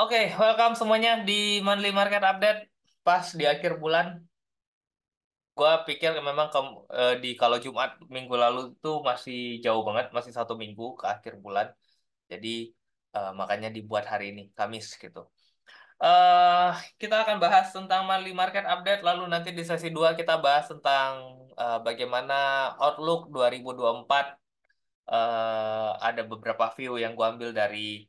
Oke, okay, welcome semuanya di Monthly Market Update pas di akhir bulan. Gua pikir memang ke, e, eh, di kalau Jumat minggu lalu itu masih jauh banget, masih satu minggu ke akhir bulan. Jadi e, makanya dibuat hari ini, Kamis gitu. Eh kita akan bahas tentang monthly market update lalu nanti di sesi 2 kita bahas tentang e, bagaimana outlook 2024 uh, ada beberapa view yang gua ambil dari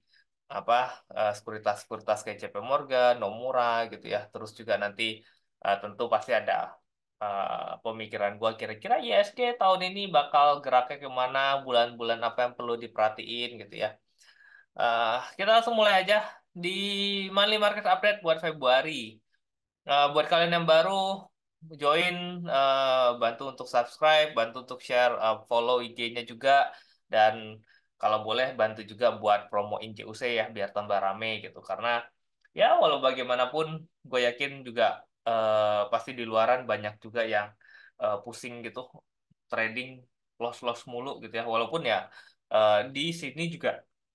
apa eh, sekuritas-sekuritas kayak JP Morgan, Nomura gitu ya. Terus juga nanti uh, tentu pasti ada uh, pemikiran gue kira-kira ISG tahun ini bakal geraknya kemana, bulan-bulan apa yang perlu diperhatiin gitu ya. Uh, kita langsung mulai aja di monthly market update buat Februari. Uh, buat kalian yang baru join, uh, bantu untuk subscribe, bantu untuk share, uh, follow IG-nya juga dan kalau boleh bantu juga buat promoin JUC ya biar tambah rame gitu karena ya walau bagaimanapun gue yakin juga uh, pasti di luaran banyak juga yang uh, pusing gitu trading loss loss mulu gitu ya walaupun ya uh, di sini juga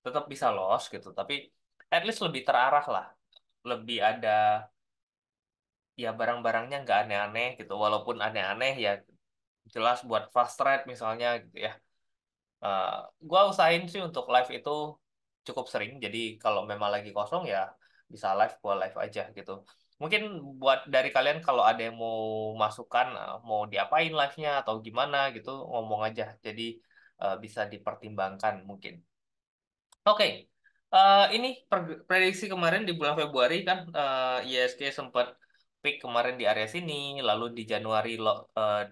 tetap bisa loss gitu tapi at least lebih terarah lah lebih ada ya barang-barangnya nggak aneh-aneh gitu walaupun aneh-aneh ya jelas buat fast trade misalnya gitu ya Uh, eh, gue usahain sih untuk live itu cukup sering. Jadi kalau memang lagi kosong ya bisa live, gue live aja gitu. Mungkin buat dari kalian kalau ada yang mau masukan, eh, mau diapain live-nya atau gimana gitu, ngomong aja. Jadi uh, bisa dipertimbangkan mungkin. Oke, okay. uh, ini prediksi kemarin di bulan Februari kan uh, ISG sempat peak kemarin di area sini, lalu di Januari lo, uh,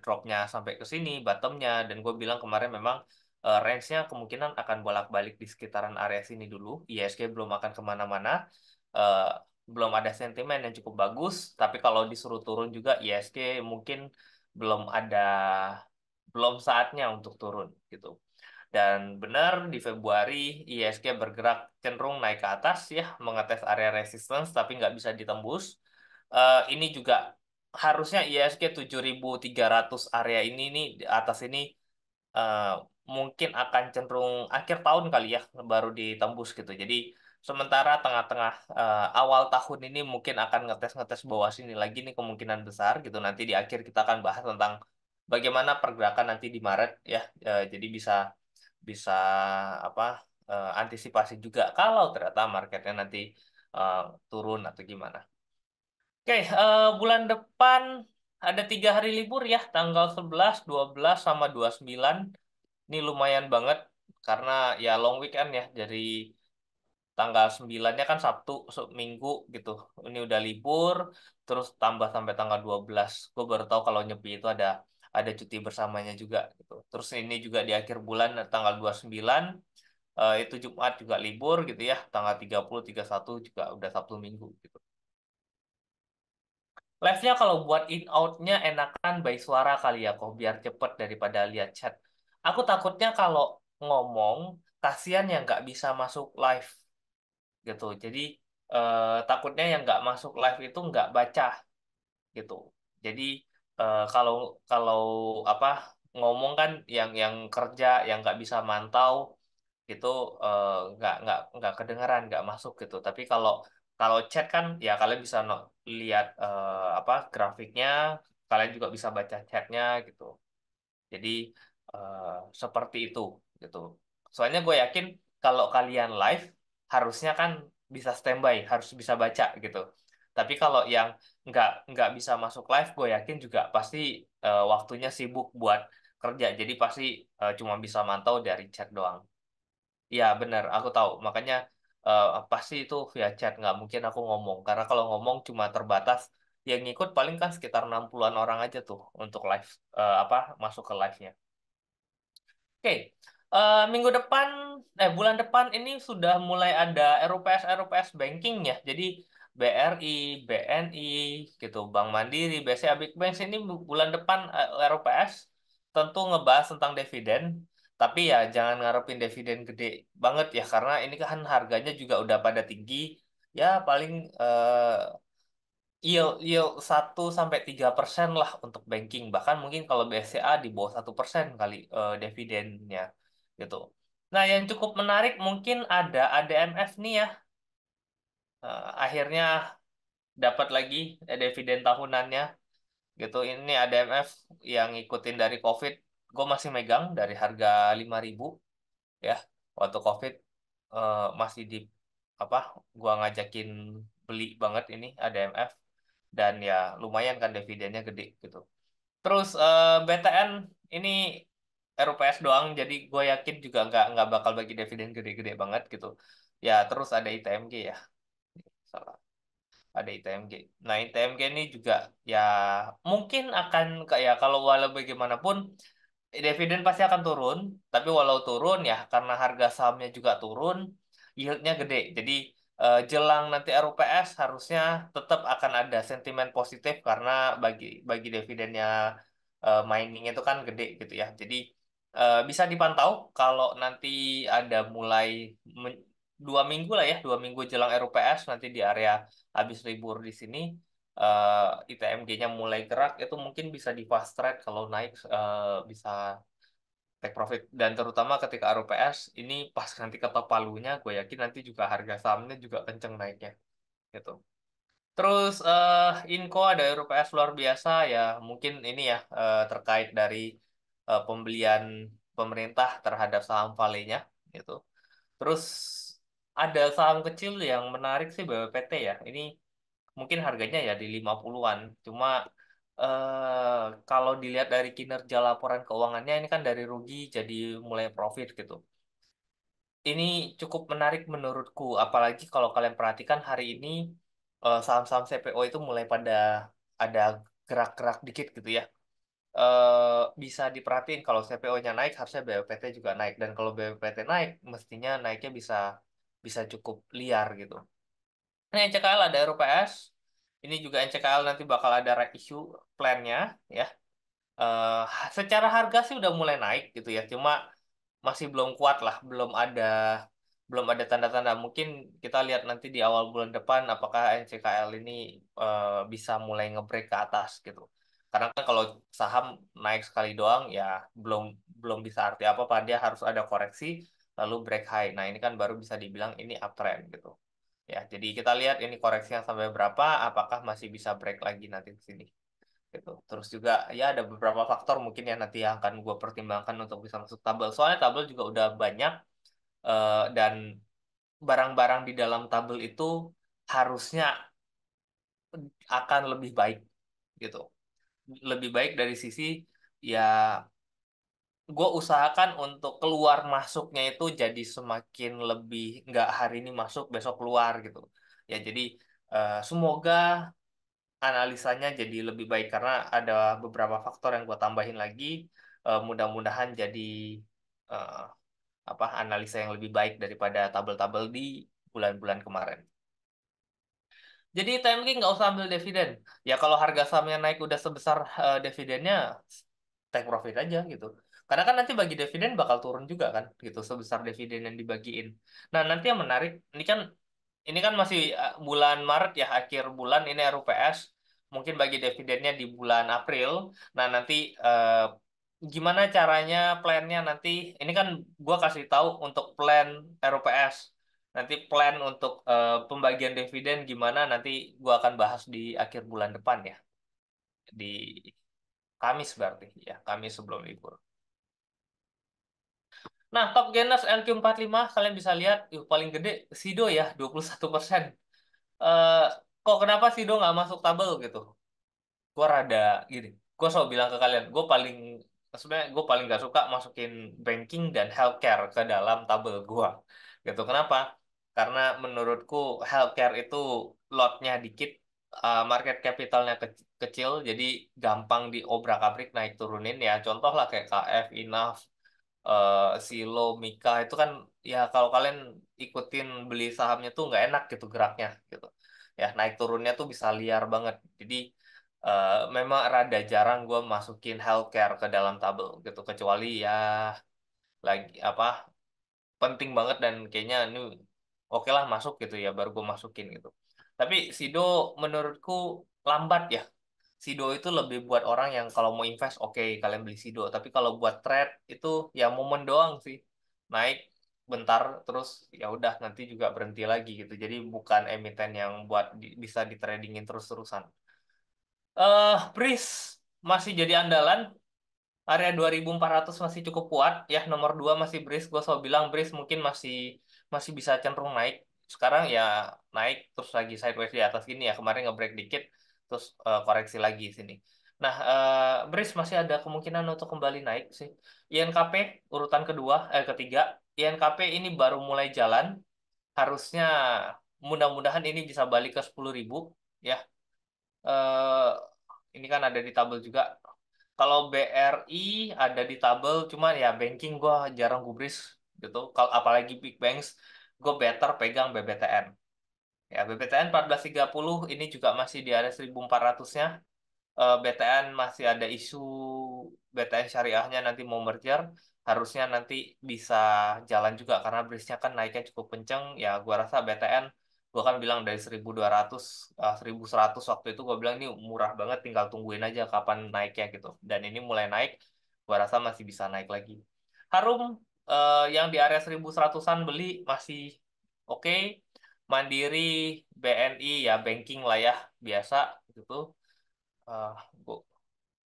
dropnya sampai ke sini, bottomnya, dan gue bilang kemarin memang uh, range-nya kemungkinan akan bolak-balik di sekitaran area sini dulu. ISG belum akan kemana-mana. Uh, belum ada sentimen yang cukup bagus, tapi kalau disuruh turun juga ISG mungkin belum ada belum saatnya untuk turun gitu. Dan benar di Februari ISG bergerak cenderung naik ke atas ya, mengetes area resistance tapi nggak bisa ditembus. Uh, ini juga harusnya ISG 7.300 area ini nih di atas ini uh, mungkin akan cenderung akhir tahun kali ya baru ditembus gitu. Jadi sementara tengah-tengah uh, awal tahun ini mungkin akan ngetes-ngetes bawah sini lagi nih kemungkinan besar gitu. Nanti di akhir kita akan bahas tentang bagaimana pergerakan nanti di Maret ya. Uh, jadi bisa bisa apa uh, antisipasi juga kalau ternyata marketnya nanti turun atau gimana. Oke, bulan depan ada tiga hari libur ya, tanggal 11, 12, sama 29 ini lumayan banget karena ya long weekend ya dari tanggal 9-nya kan Sabtu, Minggu gitu. Ini udah libur, terus tambah sampai tanggal 12. Gue baru tahu kalau nyepi itu ada ada cuti bersamanya juga gitu. Terus ini juga di akhir bulan tanggal 29 uh, eh, itu Jumat juga libur gitu ya. Tanggal 30, 31 juga udah Sabtu Minggu gitu. Live-nya kalau buat in out-nya enakan by suara kali ya kok biar cepet daripada lihat chat aku takutnya kalau ngomong kasihan yang nggak bisa masuk live gitu jadi eh, takutnya yang nggak masuk live itu nggak baca gitu jadi eh, kalau kalau apa ngomong kan yang yang kerja yang nggak bisa mantau itu eh, nggak nggak nggak kedengeran nggak masuk gitu tapi kalau kalau chat kan ya kalian bisa no, lihat eh, apa grafiknya kalian juga bisa baca chatnya gitu jadi Eh, seperti itu gitu. Soalnya gue yakin kalau kalian live harusnya kan bisa standby, harus bisa baca gitu. Tapi kalau yang nggak nggak bisa masuk live, gue yakin juga pasti uh, waktunya sibuk buat kerja. Jadi pasti uh, cuma bisa mantau dari chat doang. ya benar aku tahu. Makanya uh, pasti itu via chat, nggak mungkin aku ngomong. Karena kalau ngomong cuma terbatas, yang ngikut paling kan sekitar 60-an orang aja tuh untuk live, uh, apa masuk ke live-nya. Oke, uh, minggu depan, eh bulan depan ini sudah mulai ada RUPS RUPS banking ya. Jadi BRI, BNI, gitu, Bank Mandiri, BCA, Big Bank ini bulan depan uh, eh, RUPS tentu ngebahas tentang dividen. Tapi ya jangan ngarepin dividen gede banget ya karena ini kan harganya juga udah pada tinggi. Ya paling uh, yield yield 1 sampai tiga persen lah untuk banking. Bahkan mungkin kalau BCA di bawah satu persen kali uh, dividennya gitu. Nah, yang cukup menarik mungkin ada ADMF nih ya. Uh, akhirnya dapat lagi eh, dividen tahunannya gitu. Ini ADMF yang ngikutin dari COVID, gue masih megang dari harga lima ribu ya. Waktu COVID uh, masih di apa? gue ngajakin beli banget ini ADMF dan ya lumayan kan dividennya gede gitu. Terus uh, eh, BTN ini RUPS doang jadi gue yakin juga nggak nggak bakal bagi dividen gede-gede banget gitu. Ya terus ada ITMG ya. Salah. Ada ITMG. Nah, ITMG ini juga ya mungkin akan kayak kalau walau bagaimanapun dividen pasti akan turun, tapi walau turun ya karena harga sahamnya juga turun, yieldnya gede. Jadi uh, jelang nanti RUPS harusnya tetap akan ada sentimen positif karena bagi bagi dividennya uh, mining itu kan gede gitu ya. Jadi uh, bisa dipantau kalau nanti ada mulai dua minggu lah ya, dua minggu jelang RUPS nanti di area habis libur di sini uh, ITMG-nya mulai gerak itu mungkin bisa di fast track kalau naik uh, bisa take profit dan terutama ketika RUPS ini pas nanti ketok palunya gue yakin nanti juga harga sahamnya juga kenceng naiknya gitu terus uh, eh, Inco ada RUPS luar biasa ya mungkin ini ya uh, terkait dari uh, pembelian pemerintah terhadap saham valenya gitu terus ada saham kecil yang menarik sih BPPT ya ini mungkin harganya ya di 50-an cuma Eh, kalau dilihat dari kinerja laporan keuangannya, ini kan dari rugi jadi mulai profit gitu. Ini cukup menarik menurutku, apalagi kalau kalian perhatikan hari ini saham eh, saham-saham CPO itu mulai pada ada gerak-gerak dikit gitu ya. Uh, bisa diperhatiin kalau CPO-nya naik, harusnya BPPT juga naik. Dan kalau BPPT naik, mestinya naiknya bisa bisa cukup liar gitu. Nah, yang cekal ada RUPS, ini juga NCKL nanti bakal ada plan plannya ya. Uh, secara harga sih udah mulai naik gitu ya, cuma masih belum kuat lah, belum ada belum ada tanda-tanda. Mungkin kita lihat nanti di awal bulan depan apakah NCKL ini uh, bisa mulai ngebreak ke atas gitu. Karena kan kalau saham naik sekali doang ya belum belum bisa arti apa-apa, dia harus ada koreksi lalu break high. Nah, ini kan baru bisa dibilang ini uptrend gitu. Ya, jadi kita lihat ini koreksinya sampai berapa, apakah masih bisa break lagi nanti ke sini. Gitu. Terus juga ya ada beberapa faktor mungkin yang nanti yang akan gue pertimbangkan untuk bisa masuk tabel. Soalnya tabel juga udah banyak uh, dan barang-barang di dalam tabel itu harusnya akan lebih baik gitu. Lebih baik dari sisi ya gue usahakan untuk keluar masuknya itu jadi semakin lebih nggak hari ini masuk besok keluar gitu ya jadi uh, semoga analisanya jadi lebih baik karena ada beberapa faktor yang gue tambahin lagi uh, mudah-mudahan jadi uh, apa analisa yang lebih baik daripada tabel-tabel di bulan-bulan kemarin jadi TMK nggak usah ambil dividen ya kalau harga sahamnya naik udah sebesar uh, dividennya take profit aja gitu karena kan nanti bagi dividen bakal turun juga kan gitu sebesar dividen yang dibagiin. Nah, nanti yang menarik ini kan ini kan masih eh, bulan Maret ya akhir bulan ini RUPS mungkin bagi dividennya di bulan April. Nah, nanti eh, gimana caranya plannya nanti ini kan gua kasih tahu untuk plan RUPS nanti plan untuk uh, pembagian dividen gimana nanti gue akan bahas di akhir bulan depan ya di Kamis berarti ya Kamis sebelum libur Nah, top gainers LQ45 kalian bisa lihat yuk, paling gede Sido ya 21%. Uh, eh, kok kenapa Sido nggak masuk tabel gitu? Gue rada gini. Gue selalu bilang ke kalian, gue paling sebenarnya gue paling gak suka masukin banking dan healthcare ke dalam tabel gue. Gitu. Kenapa? Karena menurutku healthcare itu lotnya dikit, uh, market capitalnya ke kecil, jadi gampang diobrak-abrik naik turunin ya. Contoh lah kayak KF, Inaf, uh, si lo Mika itu kan ya kalau kalian ikutin beli sahamnya tuh nggak enak gitu geraknya gitu ya naik turunnya tuh bisa liar banget jadi uh, memang rada jarang gue masukin healthcare ke dalam tabel gitu kecuali ya lagi apa penting banget dan kayaknya ini oke okay lah masuk gitu ya baru gue masukin gitu tapi Sido menurutku lambat ya Sido itu lebih buat orang yang kalau mau invest oke okay, kalian beli Sido tapi kalau buat trade itu ya momen doang sih naik bentar terus ya udah nanti juga berhenti lagi gitu jadi bukan emiten yang buat di, bisa di terus-terusan eh uh, Pris masih jadi andalan area 2400 masih cukup kuat ya nomor 2 masih Bris gue selalu bilang Bris mungkin masih masih bisa cenderung naik sekarang ya naik terus lagi sideways di atas gini ya kemarin nge-break dikit terus uh, koreksi lagi sini. Nah, uh, eh, BRIS masih ada kemungkinan untuk kembali naik sih. INKP urutan kedua, eh ketiga, INKP ini baru mulai jalan. Harusnya mudah-mudahan ini bisa balik ke 10.000 ya. Uh, ini kan ada di tabel juga. Kalau BRI ada di tabel, cuman ya banking gue jarang gubris gitu. Kalau apalagi big banks, gue better pegang BBTN. Ya, BPTN 1430 ini juga masih di area 1400-nya. Eh, BTN masih ada isu BTN syariahnya nanti mau merger, harusnya nanti bisa jalan juga karena brisnya kan naiknya cukup kenceng. Ya, gua rasa BTN gua kan bilang dari 1200 1100 eh, waktu itu gua bilang ini murah banget tinggal tungguin aja kapan naiknya gitu dan ini mulai naik gua rasa masih bisa naik lagi Harum eh, yang di area 1100-an beli masih oke okay. Mandiri, BNI ya banking lah ya biasa gitu. Uh, gua. Eh,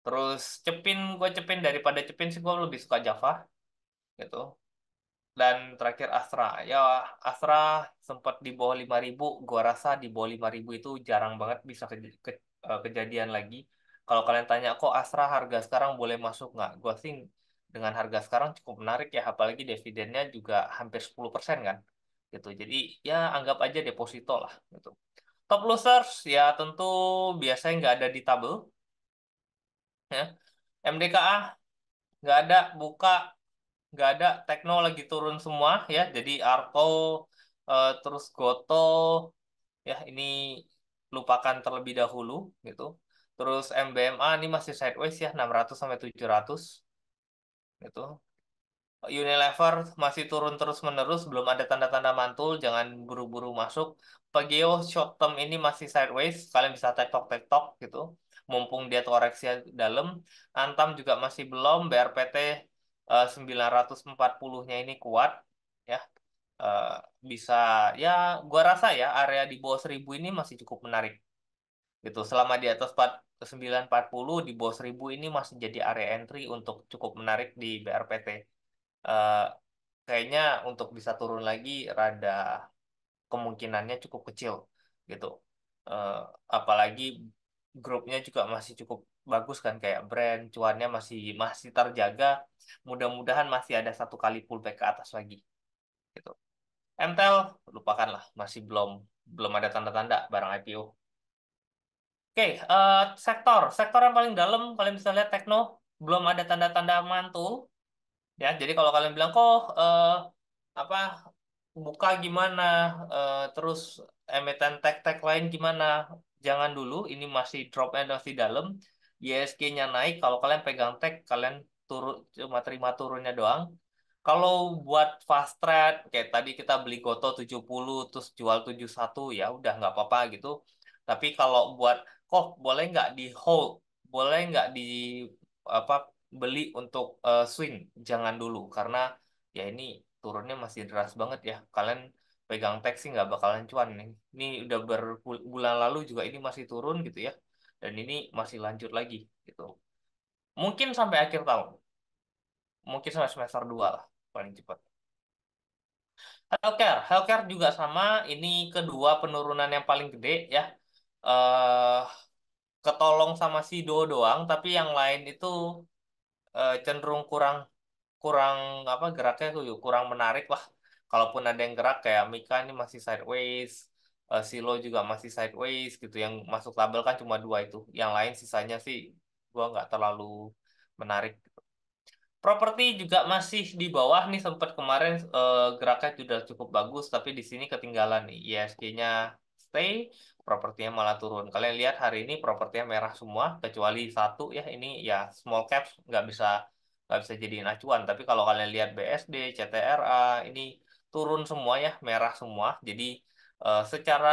terus Cepin, gue Cepin daripada Cepin sih gue lebih suka Java gitu. Dan terakhir Astra. Ya Astra sempat di bawah 5000, gue rasa di bawah ribu itu jarang banget bisa ke, ke, uh, kejadian lagi. Kalau kalian tanya kok Astra harga sekarang boleh masuk nggak? Gue sih dengan harga sekarang cukup menarik ya apalagi dividennya juga hampir 10% kan gitu. Jadi ya anggap aja deposito lah gitu. Top losers ya tentu biasanya nggak ada di tabel. Ya. MDKA nggak ada, buka nggak ada, Tekno lagi turun semua ya. Jadi Arto uh, eh, terus Goto ya ini lupakan terlebih dahulu gitu. Terus MBMA ini masih sideways ya 600 sampai 700 gitu. Unilever masih turun terus-menerus, belum ada tanda-tanda mantul, jangan buru-buru masuk. Pageo short term ini masih sideways, kalian bisa tektok-tektok gitu, mumpung dia koreksi dalam. Antam juga masih belum, BRPT uh, 940-nya ini kuat, ya. Uh, bisa, ya gua rasa ya area di bawah 1000 ini masih cukup menarik. Gitu, selama di atas 940 di bawah 1000 ini masih jadi area entry untuk cukup menarik di BRPT uh, kayaknya untuk bisa turun lagi rada kemungkinannya cukup kecil gitu. Uh, apalagi grupnya juga masih cukup bagus kan kayak brand cuannya masih masih terjaga. Mudah-mudahan masih ada satu kali pullback ke atas lagi. Gitu. lupakanlah masih belum belum ada tanda-tanda barang IPO. Oke, okay, uh, eh, sektor sektor yang paling dalam kalian bisa lihat tekno belum ada tanda-tanda mantul ya jadi kalau kalian bilang kok eh, apa buka gimana eh, terus emiten tech-tech lain gimana jangan dulu ini masih drop and masih dalam ISG-nya naik kalau kalian pegang tech kalian turun cuma terima turunnya doang kalau buat fast trade kayak tadi kita beli goto 70 terus jual 71 ya udah nggak apa-apa gitu tapi kalau buat kok boleh nggak di hold boleh nggak di apa beli untuk uh, swing jangan dulu karena ya ini turunnya masih deras banget ya. Kalian pegang teks sih nggak bakalan cuan nih. Ini udah berbulan lalu juga ini masih turun gitu ya. Dan ini masih lanjut lagi gitu. Mungkin sampai akhir tahun. Mungkin sampai semester 2 lah paling cepat. Healthcare, healthcare juga sama. Ini kedua penurunan yang paling gede ya. Uh, ketolong sama si Do doang, tapi yang lain itu Eh, cenderung kurang kurang apa geraknya tuh kurang menarik lah. Kalaupun ada yang gerak kayak Mika ini masih sideways, uh, Silo juga masih sideways gitu. Yang masuk label kan cuma dua itu. Yang lain sisanya sih gua nggak terlalu menarik. Properti juga masih di bawah nih sempat kemarin uh, geraknya sudah cukup bagus tapi di sini ketinggalan nih ISG-nya stay propertinya malah turun. Kalian lihat hari ini propertinya merah semua kecuali satu ya ini ya small caps nggak bisa nggak bisa jadi acuan. Tapi kalau kalian lihat BSD, CTRA ini turun semua ya merah semua. Jadi uh, secara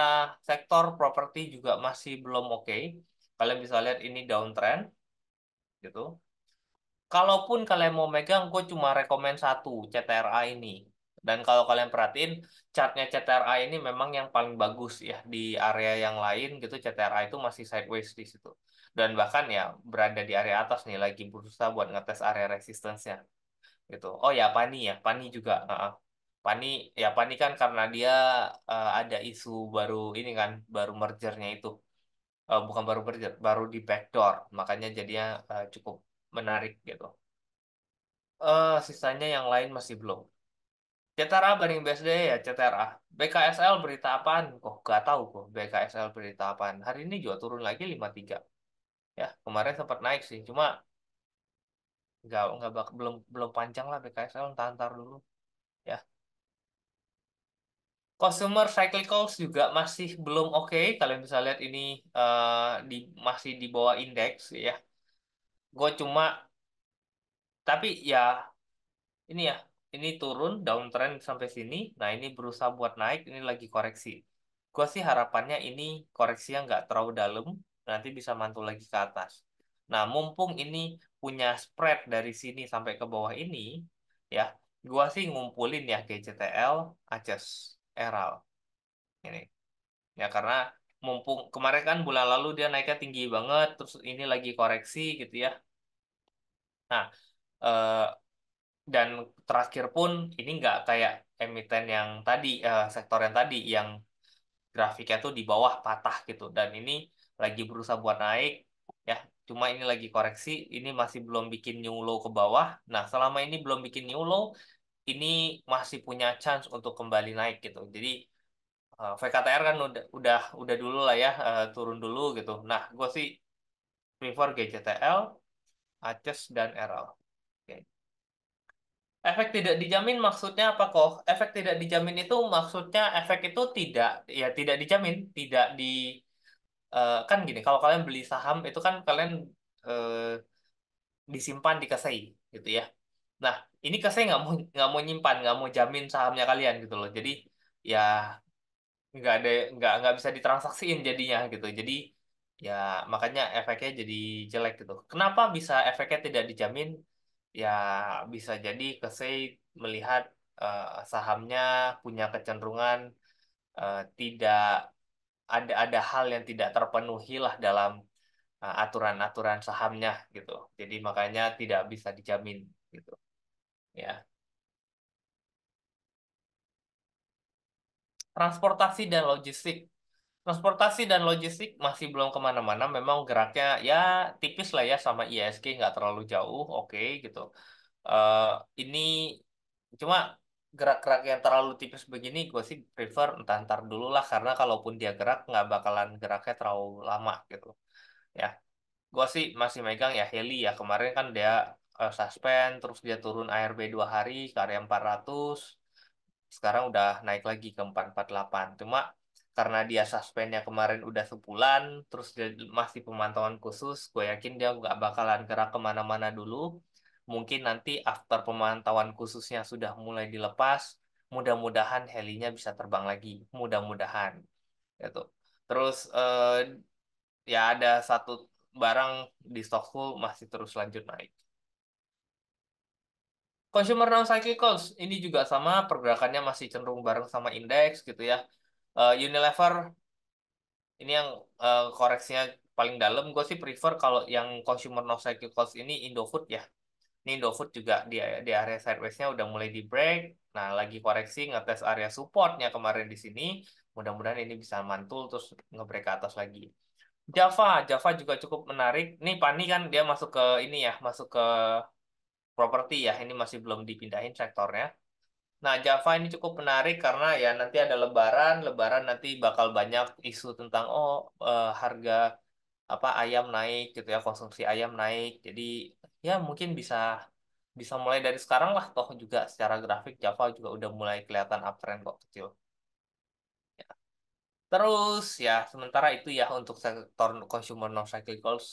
sektor properti juga masih belum oke. Okay. Kalian bisa lihat ini downtrend gitu. Kalaupun kalian mau megang, gue cuma rekomen satu CTRA ini dan kalau kalian perhatiin, chartnya CTRA ini memang yang paling bagus ya. Di area yang lain gitu, CTRA itu masih sideways di situ. Dan bahkan ya berada di area atas nih, lagi berusaha buat ngetes area resistance ya Gitu. Oh ya, Pani ya. Pani juga. -uh. Pani, ya Pani kan karena dia uh, ada isu baru ini kan, baru mergernya itu. Uh, bukan baru merger, baru di backdoor. Makanya jadinya uh, cukup menarik gitu. Uh, sisanya yang lain masih belum. CTRA banding BSD ya CTRA. BKSL berita apaan? Oh, gak tahu kok BKSL berita apaan. Hari ini juga turun lagi 53. Ya, kemarin sempat naik sih, cuma nggak nggak bak, belum belum panjang lah BKSL ntar ntar dulu. Ya. Consumer cyclicals juga masih belum oke. Okay. Kalian bisa lihat ini uh, di masih di bawah indeks ya. Gue cuma tapi ya ini ya ini turun downtrend sampai sini nah ini berusaha buat naik ini lagi koreksi Gua sih harapannya ini koreksi yang nggak terlalu dalam nanti bisa mantul lagi ke atas nah mumpung ini punya spread dari sini sampai ke bawah ini ya gua sih ngumpulin ya GCTL Aces Eral ini ya karena mumpung kemarin kan bulan lalu dia naiknya tinggi banget terus ini lagi koreksi gitu ya nah eh, dan terakhir pun ini nggak kayak emiten yang tadi uh, sektor yang tadi yang grafiknya tuh di bawah patah gitu dan ini lagi berusaha buat naik ya cuma ini lagi koreksi ini masih belum bikin new low ke bawah nah selama ini belum bikin new low ini masih punya chance untuk kembali naik gitu jadi uh, eh, VKTR kan udah udah udah dulu lah ya uh, turun dulu gitu nah gue sih prefer GCTL, ACES dan RL oke okay. Efek tidak dijamin maksudnya apa kok? Efek tidak dijamin itu maksudnya efek itu tidak ya tidak dijamin, hmm. tidak di eh, kan gini, kalau kalian beli saham itu kan kalian eh, disimpan di kasei gitu ya. Nah, ini kasei nggak mau nggak mau nyimpan, nggak mau jamin sahamnya kalian gitu loh. Jadi ya nggak ada nggak nggak bisa ditransaksiin jadinya gitu. Jadi ya makanya efeknya jadi jelek gitu. Kenapa bisa efeknya tidak dijamin? ya bisa jadi kesei melihat uh, sahamnya punya kecenderungan uh, tidak ada ada hal yang tidak terpenuhi lah dalam eh, aturan-aturan sahamnya gitu. Jadi makanya tidak bisa dijamin gitu. Ya. Transportasi dan logistik transportasi dan logistik masih belum kemana-mana. Memang geraknya ya tipis lah ya sama ISG nggak terlalu jauh, oke okay, gitu. Uh, ini cuma gerak-gerak yang terlalu tipis begini gue sih prefer entar entar dulu lah karena kalaupun dia gerak nggak bakalan geraknya terlalu lama gitu ya gue sih masih megang ya Heli ya kemarin kan dia uh, suspend terus dia turun ARB dua hari ke area 400 sekarang udah naik lagi ke 448 cuma karena dia suspendnya kemarin udah sebulan terus dia masih pemantauan khusus gue yakin dia nggak bakalan gerak kemana-mana dulu mungkin nanti after pemantauan khususnya sudah mulai dilepas mudah-mudahan helinya bisa terbang lagi mudah-mudahan gitu terus eh, ya ada satu barang di stokku masih terus lanjut naik Consumer non cyclicals ini juga sama pergerakannya masih cenderung bareng sama indeks gitu ya uh, Unilever ini yang uh, eh, koreksinya paling dalam gue sih prefer kalau yang consumer no cycle cost ini Indofood ya ini Indofood juga di di area sideways-nya udah mulai di break nah lagi koreksi ngetes area supportnya kemarin di sini mudah-mudahan ini bisa mantul terus ngebreak ke atas lagi Java Java juga cukup menarik nih Pani kan dia masuk ke ini ya masuk ke properti ya ini masih belum dipindahin sektornya Nah, Java ini cukup menarik karena ya nanti ada lebaran, lebaran nanti bakal banyak isu tentang oh eh, harga apa ayam naik gitu ya, konsumsi ayam naik. Jadi ya mungkin bisa bisa mulai dari sekarang lah toh juga secara grafik Java juga udah mulai kelihatan uptrend kok kecil. Ya. Terus ya sementara itu ya untuk sektor consumer non cyclicals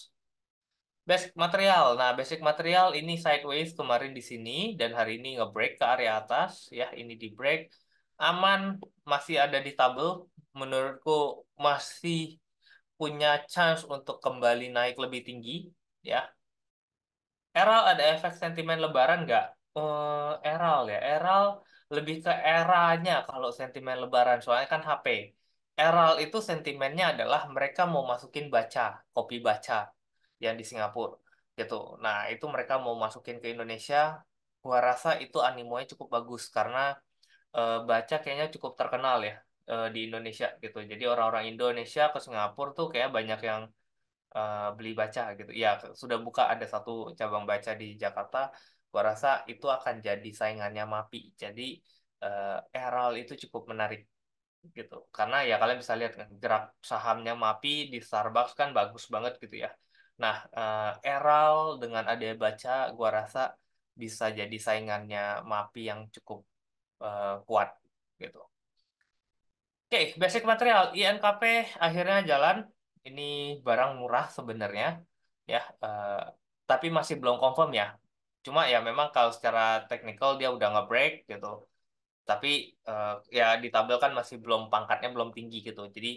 Basic material. Nah, basic material ini sideways kemarin di sini dan hari ini nge-break ke area atas ya, ini di break. Aman masih ada di tabel. Menurutku masih punya chance untuk kembali naik lebih tinggi ya. Eral ada efek sentimen lebaran nggak? Uh, Eral ya, Eral lebih ke eranya kalau sentimen lebaran soalnya kan HP. Eral itu sentimennya adalah mereka mau masukin baca, kopi baca yang di Singapura gitu. Nah, itu mereka mau masukin ke Indonesia. Gua rasa itu animonya cukup bagus karena e, baca kayaknya cukup terkenal ya e, di Indonesia gitu. Jadi orang-orang Indonesia ke Singapura tuh kayak banyak yang e, beli baca gitu. Ya, sudah buka ada satu cabang baca di Jakarta. Gua rasa itu akan jadi saingannya MAPI. Jadi Eral itu cukup menarik gitu. Karena ya kalian bisa lihat kan gerak sahamnya MAPI di Starbucks kan bagus banget gitu ya Nah, uh, eh, Eral dengan ada baca, gua rasa bisa jadi saingannya MAPI yang cukup uh, kuat gitu. Oke, okay, basic material INKP akhirnya jalan. Ini barang murah sebenarnya, ya, uh, tapi masih belum confirm ya. Cuma ya memang kalau secara teknikal dia udah nge-break gitu. Tapi uh, ya di masih belum pangkatnya belum tinggi gitu. Jadi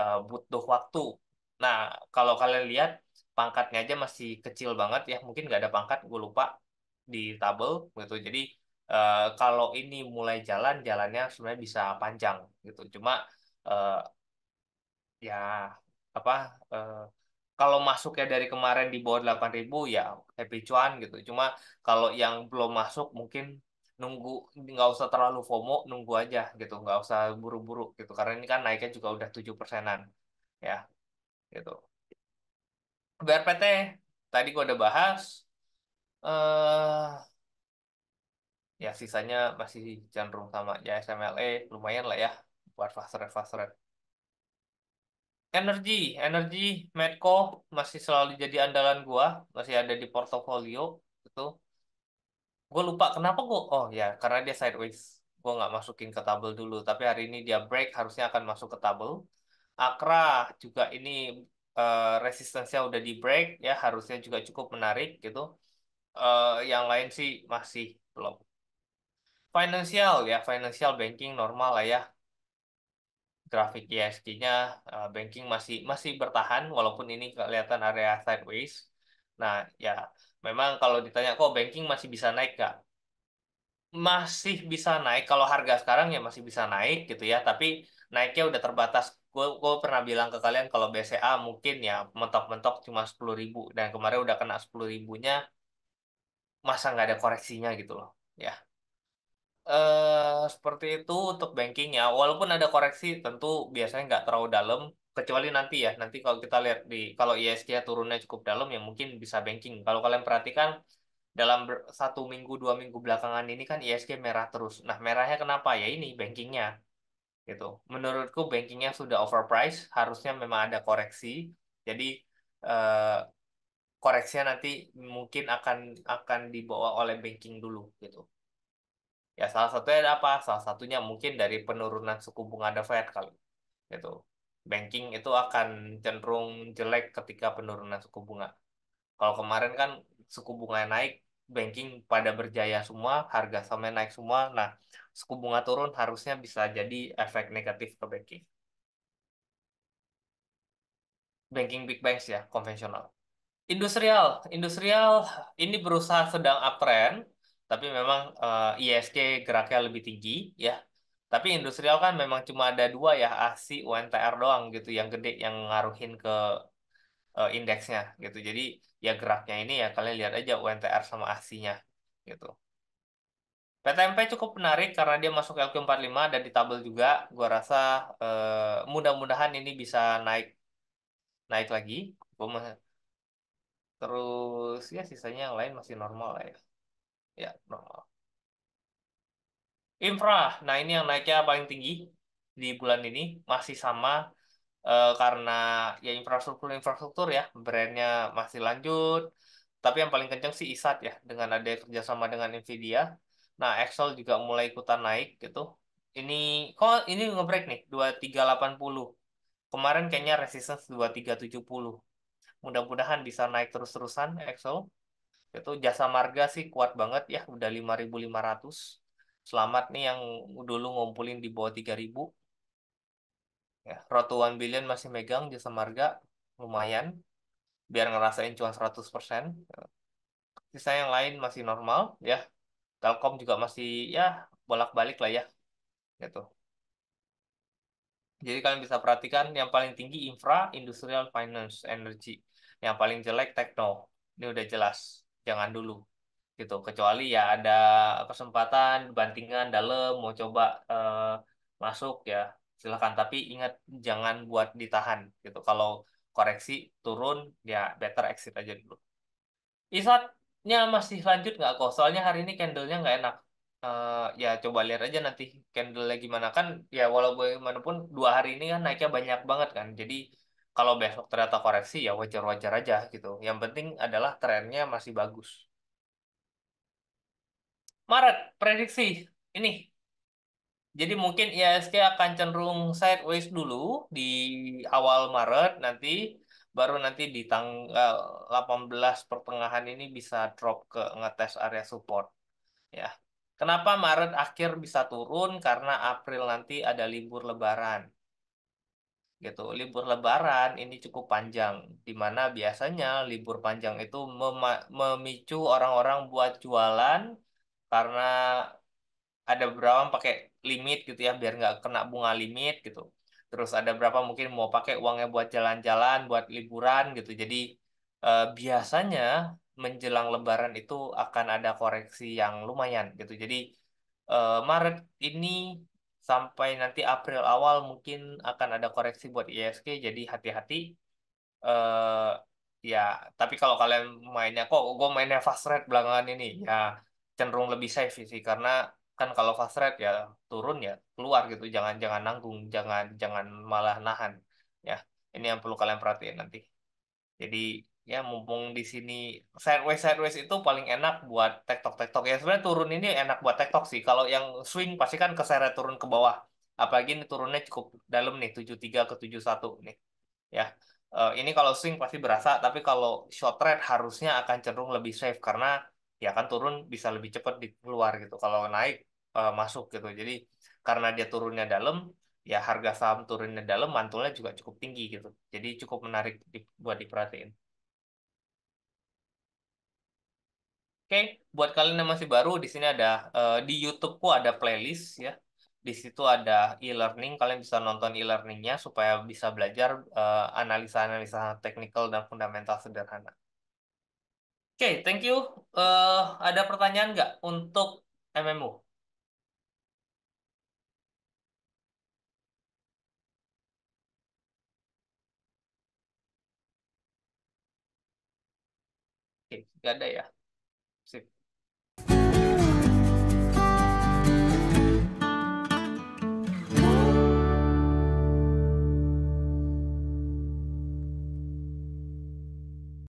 uh, butuh waktu. Nah, kalau kalian lihat pangkatnya aja masih kecil banget ya mungkin nggak ada pangkat gue lupa di tabel gitu jadi uh, kalau ini mulai jalan jalannya sebenarnya bisa panjang gitu cuma uh, ya apa uh, kalau ya dari kemarin di bawah 8000 ya happy cuan gitu cuma kalau yang belum masuk mungkin nunggu nggak usah terlalu FOMO nunggu aja gitu nggak usah buru-buru gitu karena ini kan naiknya juga udah tujuh persenan ya gitu BRPT tadi gua udah bahas. eh ya sisanya masih cenderung sama ya SMLE lumayan lah ya buat fast rate fast rate. Energi, energi, Medco masih selalu jadi andalan gua, masih ada di portofolio itu Gue lupa kenapa gua, oh ya karena dia sideways. Gue nggak masukin ke tabel dulu, tapi hari ini dia break harusnya akan masuk ke tabel. Akra juga ini Eh, resistensinya udah di break ya harusnya juga cukup menarik gitu uh, yang lain sih masih belum financial ya financial banking normal lah ya grafik ESG nya uh, eh, banking masih masih bertahan walaupun ini kelihatan area sideways nah ya memang kalau ditanya kok banking masih bisa naik nggak masih bisa naik kalau harga sekarang ya masih bisa naik gitu ya tapi naiknya udah terbatas gue gue pernah bilang ke kalian kalau BCA mungkin ya mentok-mentok cuma sepuluh ribu dan kemarin udah kena sepuluh ribunya masa nggak ada koreksinya gitu loh ya eh seperti itu untuk banking ya walaupun ada koreksi tentu biasanya nggak terlalu dalam kecuali nanti ya nanti kalau kita lihat di kalau ISG e turunnya cukup dalam ya mungkin bisa banking kalau kalian perhatikan dalam satu minggu dua minggu belakangan ini kan ISG e merah terus nah merahnya kenapa ya ini bankingnya gitu. Menurutku bankingnya sudah overpriced, harusnya memang ada koreksi. Jadi eh, koreksinya nanti mungkin akan akan dibawa oleh banking dulu gitu. Ya salah satunya ada apa? Salah satunya mungkin dari penurunan suku bunga The Fed kali gitu. Banking itu akan cenderung jelek ketika penurunan suku bunga. Kalau kemarin kan suku bunga naik, banking pada berjaya semua, harga sahamnya naik semua. Nah, suku bunga turun harusnya bisa jadi efek negatif ke banking. Banking big banks ya, konvensional. Industrial, industrial ini berusaha sedang uptrend, tapi memang uh, eh, ISG geraknya lebih tinggi ya. Tapi industrial kan memang cuma ada dua ya, ASI, UNTR doang gitu, yang gede, yang ngaruhin ke uh, indeksnya gitu. Jadi ya geraknya ini ya kalian lihat aja UNTR sama ASI-nya gitu. PTMP cukup menarik karena dia masuk LQ45 dan di tabel juga. Gua rasa eh, mudah-mudahan ini bisa naik naik lagi. Gua Terus ya sisanya yang lain masih normal lah ya. Ya, normal. Infra, nah ini yang naiknya paling tinggi di bulan ini masih sama eh, karena ya infrastruktur infrastruktur ya brandnya masih lanjut. Tapi yang paling kenceng sih ISAT ya dengan ada kerjasama dengan Nvidia Nah, Excel juga mulai ikutan naik gitu. Ini kok ini ngebreak nih 2380. Kemarin kayaknya resistance 2370. Mudah-mudahan bisa naik terus-terusan Excel. Itu jasa marga sih kuat banget ya, udah 5500. Selamat nih yang dulu ngumpulin di bawah 3000. Ya, rotu one 1 billion masih megang jasa marga lumayan biar ngerasain cuan 100%. Sisa yang lain masih normal ya Telkom juga masih ya bolak-balik lah ya gitu. Jadi kalian bisa perhatikan yang paling tinggi infra, industrial, finance, energy. Yang paling jelek techno. Ini udah jelas, jangan dulu gitu. Kecuali ya ada kesempatan bantingan dalam mau coba uh, masuk ya silahkan. Tapi ingat jangan buat ditahan gitu. Kalau koreksi turun ya better exit aja dulu. Isat ini masih lanjut nggak kok? Soalnya hari ini candlenya nggak enak. Uh, ya coba lihat aja nanti candlenya gimana kan. Ya walaupun bagaimanapun dua hari ini kan naiknya banyak banget kan. Jadi kalau besok ternyata koreksi ya wajar-wajar aja gitu. Yang penting adalah trennya masih bagus. Maret prediksi ini. Jadi mungkin ISK akan cenderung sideways dulu di awal Maret nanti baru nanti di tanggal 18 pertengahan ini bisa drop ke ngetes area support ya. Kenapa Maret akhir bisa turun? Karena April nanti ada libur lebaran. Gitu. Libur lebaran ini cukup panjang di mana biasanya libur panjang itu memicu orang-orang buat jualan karena ada beberapa pakai limit gitu ya biar nggak kena bunga limit gitu terus ada berapa mungkin mau pakai uangnya buat jalan-jalan, buat liburan gitu. Jadi eh, biasanya menjelang Lebaran itu akan ada koreksi yang lumayan gitu. Jadi eh, Maret ini sampai nanti April awal mungkin akan ada koreksi buat ISK. Jadi hati-hati. Eh, ya, tapi kalau kalian mainnya kok gue mainnya fast rate belakangan ini ya cenderung lebih safe sih karena kan kalau fast rate ya turun ya keluar gitu jangan jangan nanggung jangan jangan malah nahan ya ini yang perlu kalian perhatiin nanti jadi ya mumpung di sini sideways sideways itu paling enak buat tektok tektok ya sebenarnya turun ini enak buat tektok sih kalau yang swing pasti kan keseret turun ke bawah apalagi ini turunnya cukup dalam nih 73 ke 71 nih ya eh, ini kalau swing pasti berasa tapi kalau short trade harusnya akan cenderung lebih safe karena ya kan turun bisa lebih cepat keluar gitu kalau naik uh, masuk gitu. Jadi karena dia turunnya dalam, ya harga saham turunnya dalam, mantulnya juga cukup tinggi gitu. Jadi cukup menarik di, buat diperhatiin. Oke, okay. buat kalian yang masih baru, di sini ada uh, di YouTubeku ada playlist ya. Di situ ada e-learning, kalian bisa nonton e-learningnya supaya bisa belajar eh, analisa-analisa uh, teknikal dan fundamental sederhana. Oke, okay, thank you. Uh, ada pertanyaan nggak untuk MMU? nggak ada ya?